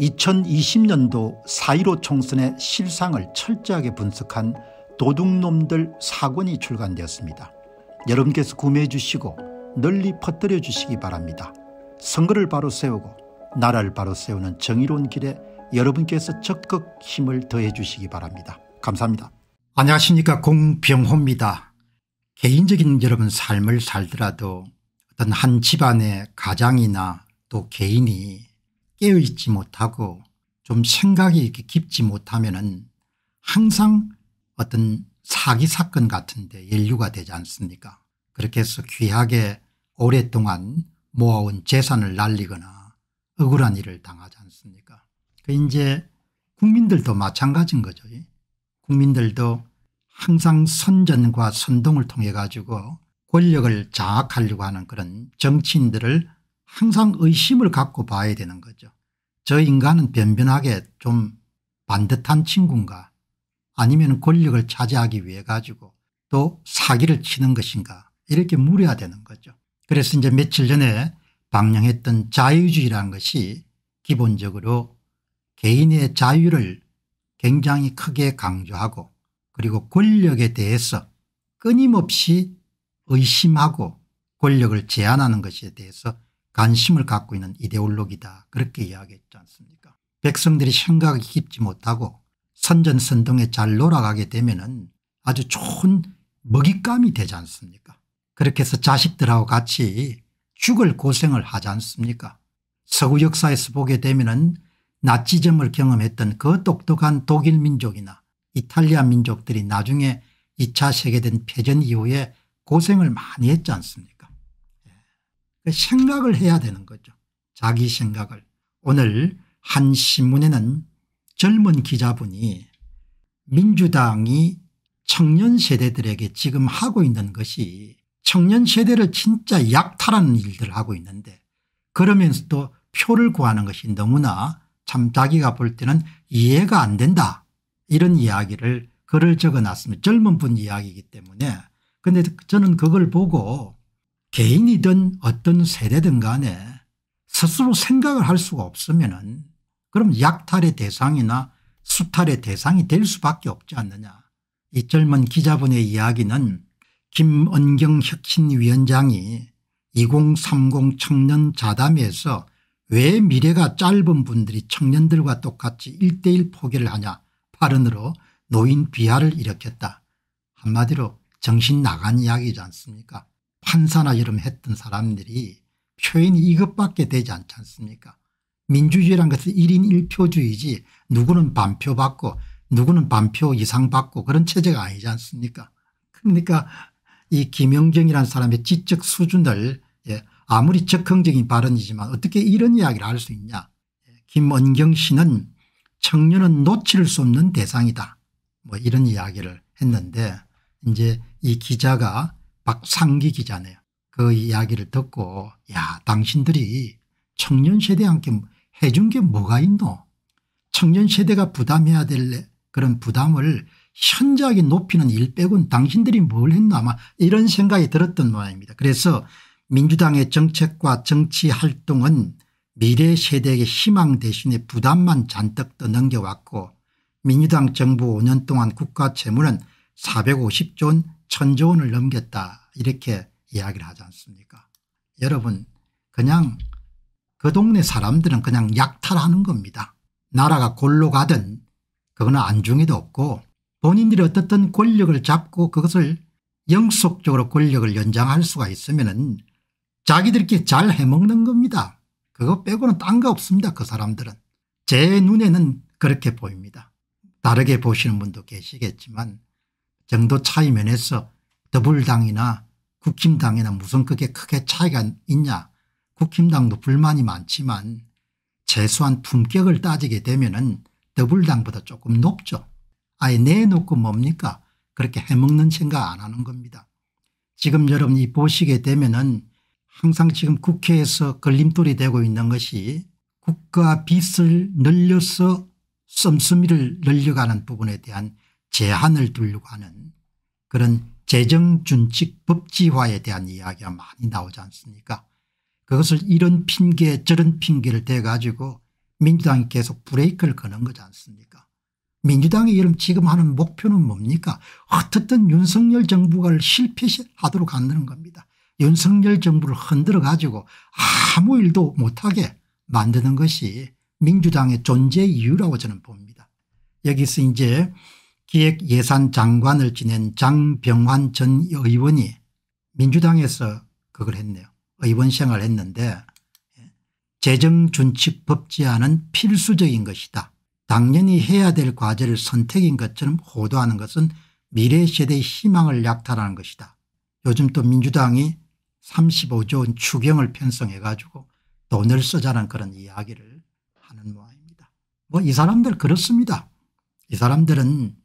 2020년도 4.15 총선의 실상을 철저하게 분석한 도둑놈들 사권이 출간되었습니다. 여러분께서 구매해 주시고 널리 퍼뜨려 주시기 바랍니다. 선거를 바로 세우고 나라를 바로 세우는 정의로운 길에 여러분께서 적극 힘을 더해 주시기 바랍니다. 감사합니다. 안녕하십니까 공병호입니다. 개인적인 여러분 삶을 살더라도 어떤 한 집안의 가장이나 또 개인이 깨어있지 못하고 좀 생각이 이렇게 깊지 못하면은 항상 어떤 사기 사건 같은데 연류가 되지 않습니까? 그렇게 해서 귀하게 오랫동안 모아온 재산을 날리거나 억울한 일을 당하지 않습니까? 그 이제 국민들도 마찬가지인 거죠. 국민들도 항상 선전과 선동을 통해 가지고 권력을 장악하려고 하는 그런 정치인들을 항상 의심을 갖고 봐야 되는 거죠. 저 인간은 변변하게 좀 반듯한 친구인가 아니면 권력을 차지하기 위해 가지고 또 사기를 치는 것인가 이렇게 물어야 되는 거죠. 그래서 이제 며칠 전에 방영했던 자유주의라는 것이 기본적으로 개인의 자유를 굉장히 크게 강조하고 그리고 권력에 대해서 끊임없이 의심하고 권력을 제한하는 것에 대해서 관심을 갖고 있는 이데올로기다 그렇게 이야기했지 않습니까 백성들이 생각이 깊지 못하고 선전선동에 잘 놀아가게 되면 은 아주 좋은 먹잇감이 되지 않습니까 그렇게 해서 자식들하고 같이 죽을 고생을 하지 않습니까 서구 역사에서 보게 되면 은 나치즘을 경험했던 그 똑똑한 독일 민족이나 이탈리아 민족들이 나중에 2차 세계대전 패전 이후에 고생을 많이 했지 않습니까 그 생각을 해야 되는 거죠. 자기 생각을. 오늘 한 신문에는 젊은 기자분이 민주당이 청년 세대들에게 지금 하고 있는 것이 청년 세대를 진짜 약탈하는 일들을 하고 있는데 그러면서도 표를 구하는 것이 너무나 참 자기가 볼 때는 이해가 안 된다 이런 이야기를 글을 적어놨습니다. 젊은 분 이야기이기 때문에 근데 저는 그걸 보고 개인이든 어떤 세대든 간에 스스로 생각을 할 수가 없으면 은 그럼 약탈의 대상이나 수탈의 대상이 될 수밖에 없지 않느냐. 이 젊은 기자분의 이야기는 김은경 혁신위원장이 2030 청년 자담에서 회왜 미래가 짧은 분들이 청년들과 똑같이 1대1 포기를 하냐 발언으로 노인 비하를 일으켰다. 한마디로 정신 나간 이야기지 않습니까 판사나 이름 했던 사람들이 표현이 이것밖에 되지 않지 않습니까 민주주의란 것은 1인 1표주의지 누구는 반표 받고 누구는 반표 이상 받고 그런 체제가 아니지 않습니까 그러니까 이 김영정이라는 사람의 지적 수준을 예, 아무리 적흥적인 발언이지만 어떻게 이런 이야기를 할 수 있냐 예, 김원경 씨는 청년은 놓칠 수 없는 대상이다 뭐 이런 이야기를 했는데 이제 이 기자가 박상기 기자네요. 그 이야기를 듣고 야 당신들이 청년 세대한테 해준 게 뭐가 있노 청년 세대가 부담해야 될 그런 부담을 현저하게 높이는 일 빼곤 당신들이 뭘 했나 아마 이런 생각이 들었던 모양입니다. 그래서 민주당의 정책과 정치활동은 미래 세대에게 희망 대신에 부담만 잔뜩 떠넘겨왔고 민주당 정부 5년 동안 국가 재물은 450조 원 천조 원을 넘겼다 이렇게 이야기를 하지 않습니까 여러분 그냥 그 동네 사람들은 그냥 약탈하는 겁니다. 나라가 골로 가든 그거는 안중에도 없고 본인들이 어떻든 권력을 잡고 그것을 영속적으로 권력을 연장할 수가 있으면 은 자기들끼리 잘 해먹는 겁니다. 그거 빼고는 딴 거 없습니다. 그 사람들은. 제 눈에는 그렇게 보입니다. 다르게 보시는 분도 계시겠지만 정도 차이 면에서 더불당이나 국힘당이나 무슨 그게 크게 차이가 있냐 국힘당도 불만이 많지만 최소한 품격을 따지게 되면 은 더불당보다 조금 높죠. 아예 내놓고 뭡니까 그렇게 해먹는 생각 안 하는 겁니다. 지금 여러분이 보시게 되면 은 항상 지금 국회에서 걸림돌이 되고 있는 것이 국가 빚을 늘려서 씀씀이를 늘려가는 부분에 대한 제한을 두려고 하는 그런 재정준칙 법지화에 대한 이야기가 많이 나오지 않습니까 그것을 이런 핑계 저런 핑계를 대가지고 민주당이 계속 브레이크를 거는 거지 않습니까 민주당이 이런 지금 하는 목표는 뭡니까 어떻든 윤석열 정부가 실패하도록 만드는 겁니다. 윤석열 정부를 흔들어 가지고 아무 일도 못하게 만드는 것이 민주당의 존재 이유라고 저는 봅니다. 여기서 이제 기획예산장관을 지낸 장병환 전 의원이 민주당에서 그걸 했네요. 의원 생활을 했는데 예, 재정준칙법 제화는 필수적인 것이다. 당연히 해야 될 과제를 선택인 것처럼 호도하는 것은 미래 세대의 희망을 약탈하는 것이다. 요즘 또 민주당이 35조 원 추경을 편성해 가지고 돈을 쓰자는 그런 이야기를 하는 모양입니다. 뭐 이 사람들 그렇습니다. 이 사람들은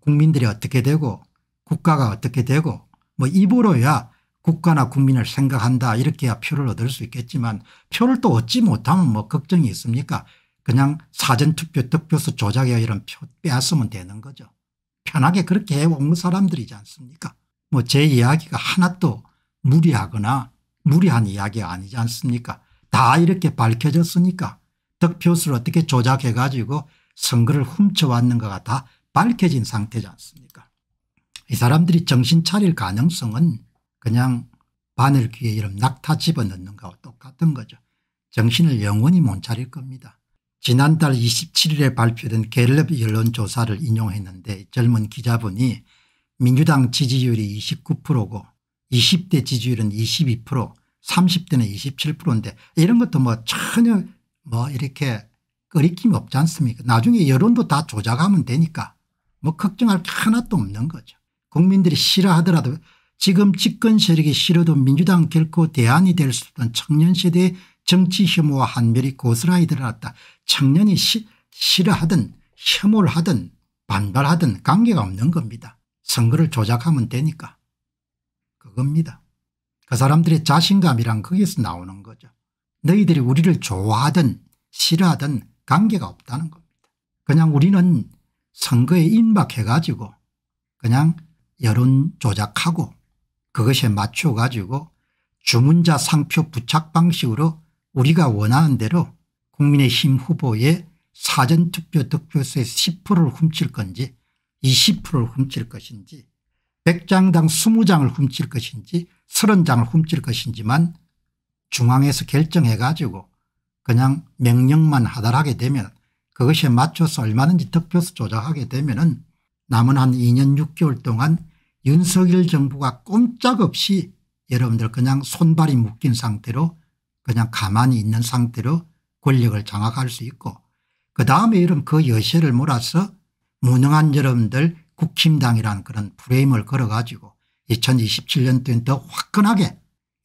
국민들이 어떻게 되고 국가가 어떻게 되고 뭐 입으로야 국가나 국민을 생각한다 이렇게야 표를 얻을 수 있겠지만 표를 또 얻지 못하면 뭐 걱정이 있습니까 그냥 사전투표 득표수 조작이 이런 표 빼앗으면 되는 거죠. 편하게 그렇게 해온 사람들이지 않습니까 뭐 제 이야기가 하나도 무리하거나 무리한 이야기가 아니지 않습니까 다 이렇게 밝혀졌으니까 득표수를 어떻게 조작해 가지고 선거를 훔쳐왔는가가 다 밝혀진 상태지 않습니까 이 사람들이 정신 차릴 가능성은 그냥 바늘 귀에 이런 낙타 집어넣는 거와 똑같은 거죠. 정신을 영원히 못 차릴 겁니다. 지난달 27일에 발표된 갤럽 여론조사를 인용했는데 젊은 기자분이 민주당 지지율이 29%고 20대 지지율은 22% 30대는 27%인데 이런 것도 뭐 전혀 뭐 이렇게 끄리킴이 없지 않습니까 나중에 여론도 다 조작하면 되니까 뭐 걱정할 게 하나도 없는 거죠. 국민들이 싫어하더라도 지금 집권 세력이 싫어도 민주당 결코 대안이 될 수 없던 청년 세대의 정치 혐오와 한멸이 고스란히 드러났다. 청년이 시, 싫어하든 혐오를 하든 반발하든 관계가 없는 겁니다. 선거를 조작하면 되니까. 그겁니다. 그 사람들의 자신감이란 거기서 나오는 거죠. 너희들이 우리를 좋아하든 싫어하든 관계가 없다는 겁니다. 그냥 우리는 선거에 임박해가지고 그냥 여론 조작하고 그것에 맞춰가지고 주문자 상표 부착 방식으로 우리가 원하는 대로 국민의힘 후보의 사전투표 득표수의 10%를 훔칠 건지 20%를 훔칠 것인지 100장당 20장을 훔칠 것인지 30장을 훔칠 것인지만 중앙에서 결정해 가지고 그냥 명령만 하달하게 되면 그것에 맞춰서 얼마든지 득표수 조작하게 되면 은 남은 한 2년 6개월 동안 윤석열 정부가 꼼짝없이 여러분들 그냥 손발이 묶인 상태로 그냥 가만히 있는 상태로 권력을 장악할 수 있고 그 다음에 이러그 여세를 몰아서 무능한 여러분들 국힘당이라는 그런 프레임을 걸어가지고 2027년도엔 더 화끈하게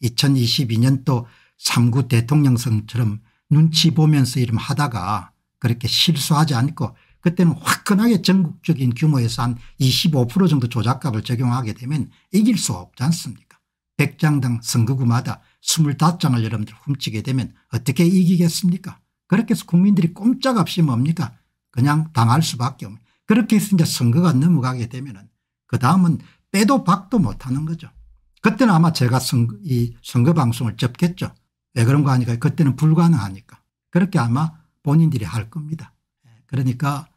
2022년도 3구 대통령 선처럼 눈치 보면서 이름 하다가 그렇게 실수하지 않고 그때는 화끈하게 전국적인 규모에서 한 25% 정도 조작값을 적용하게 되면 이길 수 없지 않습니까 100장당 선거구마다 25장을 여러분들 훔치게 되면 어떻게 이기겠습니까 그렇게 해서 국민들이 꼼짝없이 뭡니까 그냥 당할 수밖에 없는 그렇게 해서 이제 선거가 넘어가게 되면 은그 다음은 빼도 박도 못하는 거죠. 그때는 아마 제가 선거, 이 선거 방송을 접겠죠. 왜 그런 거 하니까 그때는 불가능하니까. 그렇게 아마 본인들이 할 겁니다. 그러니까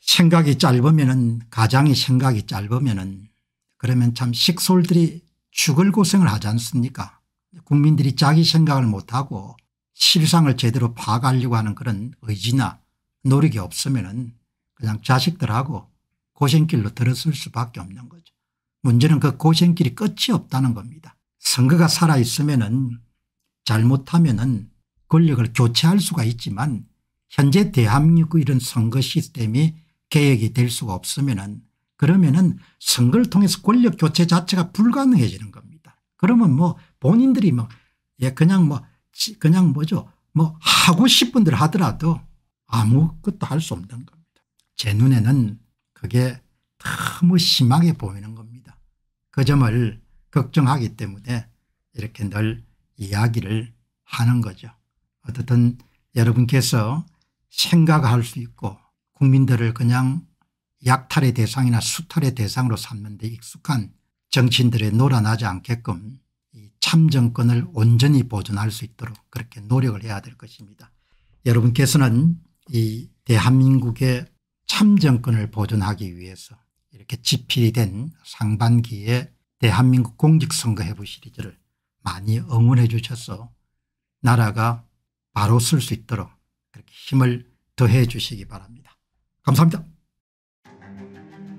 생각이 짧으면은 가장이 생각이 짧으면은 그러면 참 식솔들이 죽을 고생을 하지 않습니까 국민들이 자기 생각을 못하고 실상을 제대로 파악하려고 하는 그런 의지나 노력이 없으면은 그냥 자식들하고 고생길로 들었을 수밖에 없는 거죠. 문제는 그 고생길이 끝이 없다는 겁니다. 선거가 살아있으면은 잘못하면은 권력을 교체할 수가 있지만 현재 대한민국 이런 선거 시스템이 개혁이 될 수가 없으면은 그러면은 선거를 통해서 권력 교체 자체가 불가능해지는 겁니다. 그러면 뭐 본인들이 뭐 예, 그냥 뭐 그냥 뭐죠 뭐 하고 싶은 대로 하더라도 아무것도 할 수 없는 겁니다. 제 눈에는 그게 너무 심하게 보이는 겁니다. 그 점을 걱정하기 때문에 이렇게 늘 이야기를 하는 거죠. 어쨌든 여러분께서 생각할 수 있고 국민들을 그냥 약탈의 대상이나 수탈의 대상으로 삼는 데 익숙한 정치인들의 놀아나지 않게끔 이 참정권을 온전히 보존할 수 있도록 그렇게 노력을 해야 될 것입니다. 여러분께서는 이 대한민국의 참정권을 보존하기 위해서 이렇게 집필이 된 상반기에 대한민국 공직선거해부 시리즈를 많이 응원해 주셔서 나라가 바로 쓸 수 있도록 그렇게 힘을 더해 주시기 바랍니다. 감사합니다.